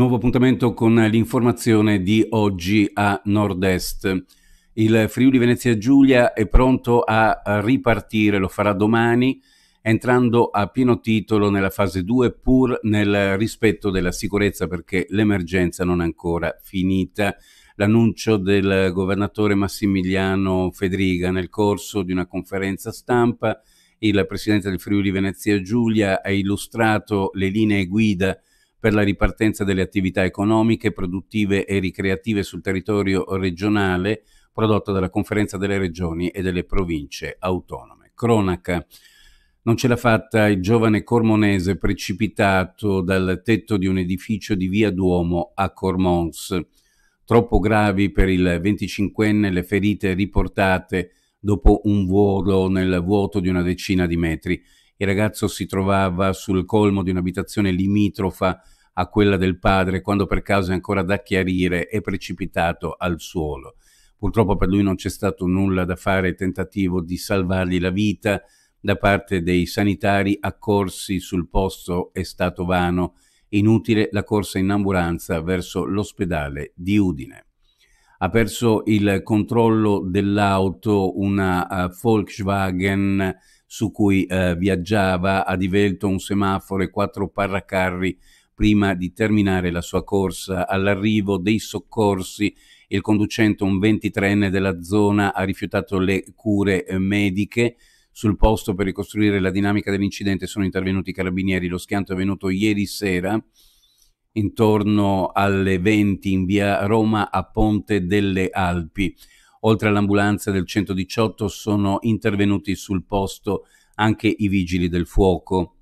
Nuovo appuntamento con l'informazione di oggi a Nord-Est. Il Friuli Venezia Giulia è pronto a ripartire, lo farà domani, entrando a pieno titolo nella fase 2 pur nel rispetto della sicurezza perché l'emergenza non è ancora finita. L'annuncio del governatore Massimiliano Fedriga nel corso di una conferenza stampa, il presidente del Friuli Venezia Giulia ha illustrato le linee guida per la ripartenza delle attività economiche, produttive e ricreative sul territorio regionale prodotto dalla Conferenza delle Regioni e delle Province autonome. Cronaca. Non ce l'ha fatta il giovane cormonese precipitato dal tetto di un edificio di via Duomo a Cormons. Troppo gravi per il 25enne le ferite riportate dopo un volo nel vuoto di una decina di metri. Il ragazzo si trovava sul colmo di un'abitazione limitrofa a quella del padre quando per caso è ancora da chiarire è precipitato al suolo. Purtroppo per lui non c'è stato nulla da fare, tentativo di salvargli la vita da parte dei sanitari accorsi sul posto è stato vano, inutile la corsa in ambulanza verso l'ospedale di Udine. Ha perso il controllo dell'auto una uh, Volkswagen su cui eh, viaggiava a divelto un semaforo e quattro parracarri prima di terminare la sua corsa. All'arrivo dei soccorsi il conducente, un 23enne della zona, ha rifiutato le cure eh, mediche. Sul posto per ricostruire la dinamica dell'incidente sono intervenuti i carabinieri. Lo schianto è avvenuto ieri sera intorno alle 20 in via Roma a Ponte delle Alpi. Oltre all'ambulanza del 118 sono intervenuti sul posto anche i vigili del fuoco.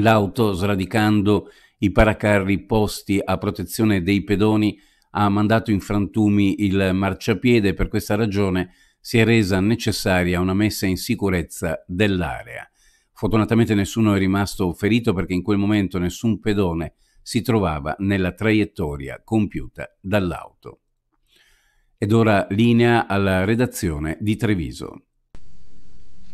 L'auto, sradicando i paracarri posti a protezione dei pedoni, ha mandato in frantumi il marciapiede e per questa ragione si è resa necessaria una messa in sicurezza dell'area. Fortunatamente nessuno è rimasto ferito perché in quel momento nessun pedone si trovava nella traiettoria compiuta dall'auto. Ed ora linea alla redazione di Treviso.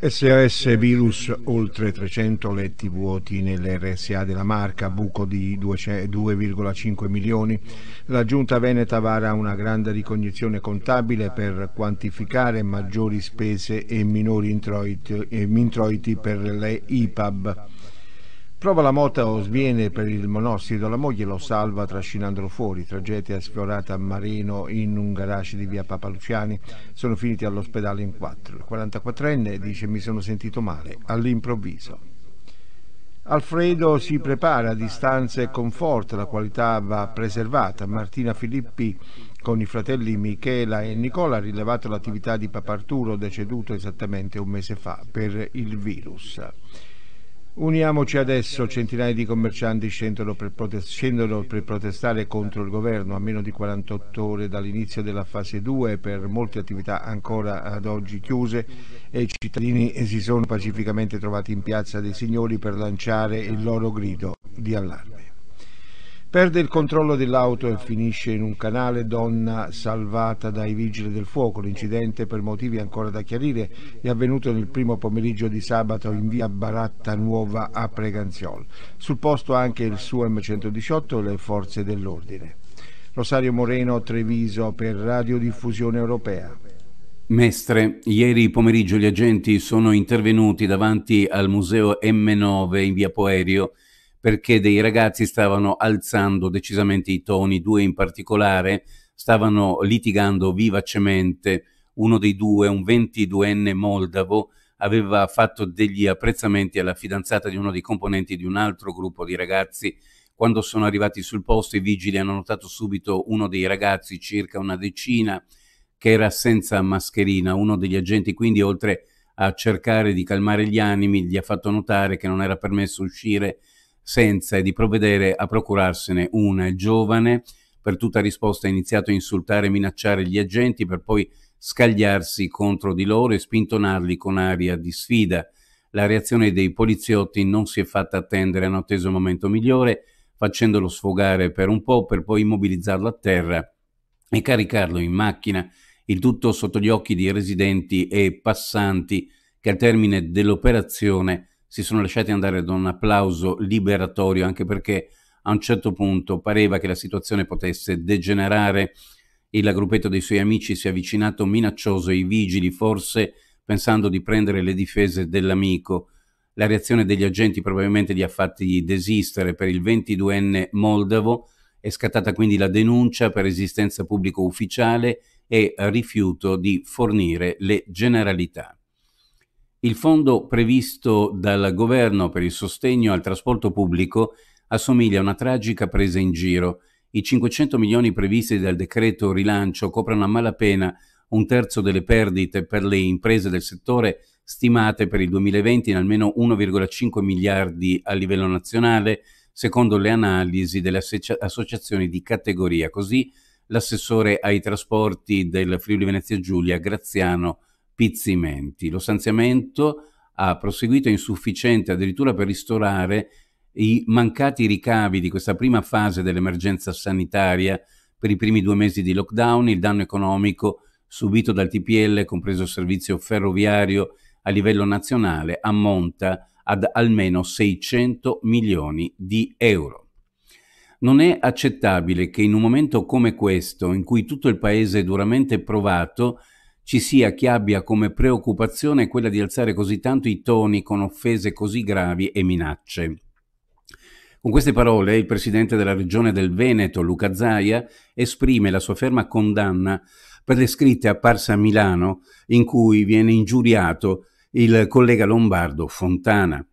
SAS virus, oltre 300 letti vuoti nell'RSA della Marca, buco di 2,5 milioni. La Giunta Veneta vara una grande ricognizione contabile per quantificare maggiori spese e minori introiti, introiti per le IPAB. Prova la moto o sviene per il monossido, la moglie lo salva trascinandolo fuori. Tragedia sfiorata a Marino in un garage di via Papa Luciani. Sono finiti all'ospedale in quattro. Il 44enne dice mi sono sentito male all'improvviso. Alfredo si prepara a distanza e conforta, la qualità va preservata. Martina Filippi con i fratelli Michela e Nicola ha rilevato l'attività di Papa Arturo deceduto esattamente un mese fa per il virus. Uniamoci adesso, centinaia di commercianti scendono per, scendono per, protestare contro il governo a meno di 48 ore dall'inizio della fase 2 per molte attività ancora ad oggi chiuse e i cittadini si sono pacificamente trovati in piazza dei signori per lanciare il loro grido di allarme. Perde il controllo dell'auto e finisce in un canale donna salvata dai vigili del fuoco. L'incidente, per motivi ancora da chiarire, è avvenuto nel primo pomeriggio di sabato in via Baratta Nuova a Preganziol. Sul posto anche il suo M118 e le forze dell'ordine. Rosario Moreno, Treviso, per Radiodiffusione Europea. Mestre, ieri pomeriggio gli agenti sono intervenuti davanti al museo M9 in via Poerio perché dei ragazzi stavano alzando decisamente i toni, due in particolare stavano litigando vivacemente. Uno dei due, un 22enne moldavo, aveva fatto degli apprezzamenti alla fidanzata di uno dei componenti di un altro gruppo di ragazzi. Quando sono arrivati sul posto i vigili hanno notato subito uno dei ragazzi, circa una decina, che era senza mascherina. Uno degli agenti quindi, oltre a cercare di calmare gli animi, gli ha fatto notare che non era permesso uscire senza e di provvedere a procurarsene una. Il giovane, per tutta risposta, ha iniziato a insultare e minacciare gli agenti per poi scagliarsi contro di loro e spintonarli con aria di sfida. La reazione dei poliziotti non si è fatta attendere, hanno atteso il momento migliore, facendolo sfogare per un po' per poi immobilizzarlo a terra e caricarlo in macchina, il tutto sotto gli occhi di residenti e passanti che al termine dell'operazione si sono lasciati andare ad un applauso liberatorio, anche perché a un certo punto pareva che la situazione potesse degenerare e la gruppetta dei suoi amici si è avvicinato minaccioso ai vigili, forse pensando di prendere le difese dell'amico. La reazione degli agenti probabilmente li ha fatti desistere per il 22enne moldavo, è scattata quindi la denuncia per esistenza pubblico ufficiale e rifiuto di fornire le generalità. Il fondo previsto dal governo per il sostegno al trasporto pubblico assomiglia a una tragica presa in giro. I 500 milioni previsti dal decreto rilancio coprono a malapena un terzo delle perdite per le imprese del settore stimate per il 2020 in almeno 1,5 miliardi a livello nazionale, secondo le analisi delle associazioni di categoria. Così l'assessore ai trasporti del Friuli Venezia Giulia, Graziano spizzimenti. Lo stanziamento ha proseguito insufficiente addirittura per ristorare i mancati ricavi di questa prima fase dell'emergenza sanitaria per i primi due mesi di lockdown, il danno economico subito dal TPL, compreso il servizio ferroviario a livello nazionale, ammonta ad almeno 600 milioni di euro. Non è accettabile che in un momento come questo, in cui tutto il Paese è duramente provato, ci sia chi abbia come preoccupazione quella di alzare così tanto i toni con offese così gravi e minacce. Con queste parole il presidente della regione del Veneto, Luca Zaia, esprime la sua ferma condanna per le scritte apparse a Milano in cui viene ingiuriato il collega lombardo Fontana.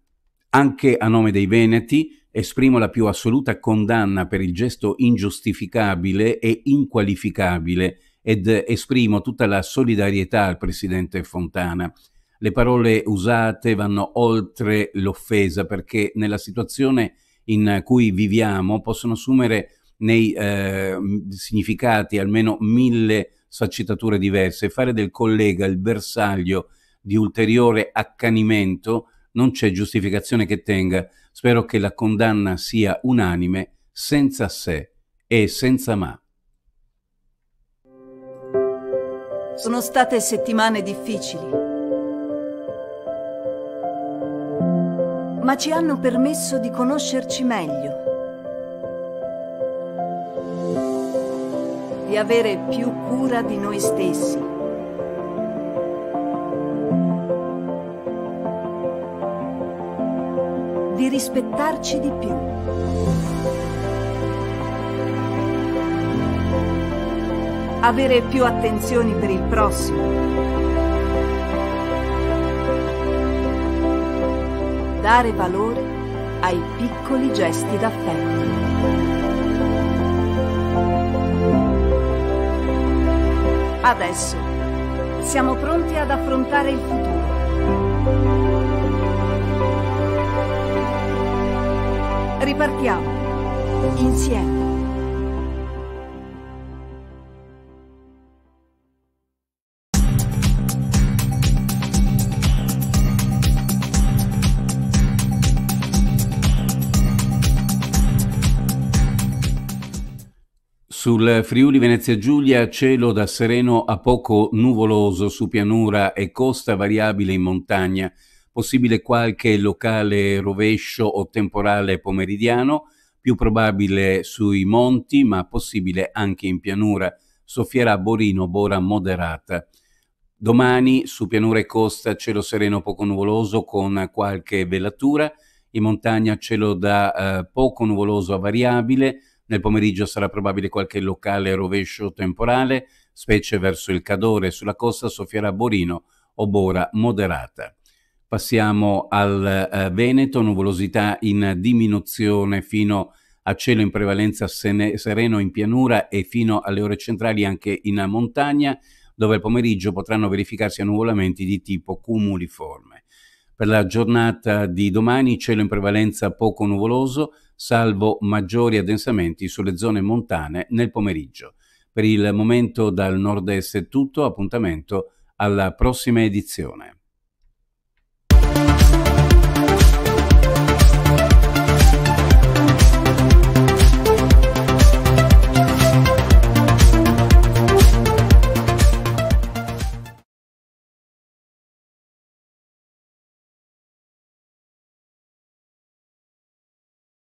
Anche a nome dei Veneti esprimo la più assoluta condanna per il gesto ingiustificabile e inqualificabile ed esprimo tutta la solidarietà al presidente Fontana. Le parole usate vanno oltre l'offesa perché nella situazione in cui viviamo possono assumere nei eh, significati almeno mille sfaccettature diverse. Fare del collega il bersaglio di ulteriore accanimento non c'è giustificazione che tenga. Spero che la condanna sia unanime, senza se e senza ma. Sono state settimane difficili, ma ci hanno permesso di conoscerci meglio, di avere più cura di noi stessi. di rispettarci di più. avere più attenzioni per il prossimo. dare valore ai piccoli gesti d'affetto. Adesso siamo pronti ad affrontare il futuro. Ripartiamo insieme. Sul Friuli Venezia Giulia cielo da sereno a poco nuvoloso su pianura e costa variabile in montagna, possibile qualche locale rovescio o temporale pomeridiano, più probabile sui monti ma possibile anche in pianura, soffierà Borino Bora moderata. Domani su pianura e costa cielo sereno poco nuvoloso con qualche velatura, in montagna cielo da eh, poco nuvoloso a variabile, nel pomeriggio sarà probabile qualche locale rovescio temporale, specie verso il Cadore, sulla costa soffierà Borino o Bora moderata. Passiamo al eh, Veneto, nuvolosità in diminuzione fino a cielo in prevalenza sene- sereno in pianura e fino alle ore centrali anche in montagna, dove al pomeriggio potranno verificarsi annuvolamenti di tipo cumuliforme. Per la giornata di domani cielo in prevalenza poco nuvoloso, salvo maggiori addensamenti sulle zone montane nel pomeriggio. Per il momento dal nord-est è tutto, appuntamento alla prossima edizione.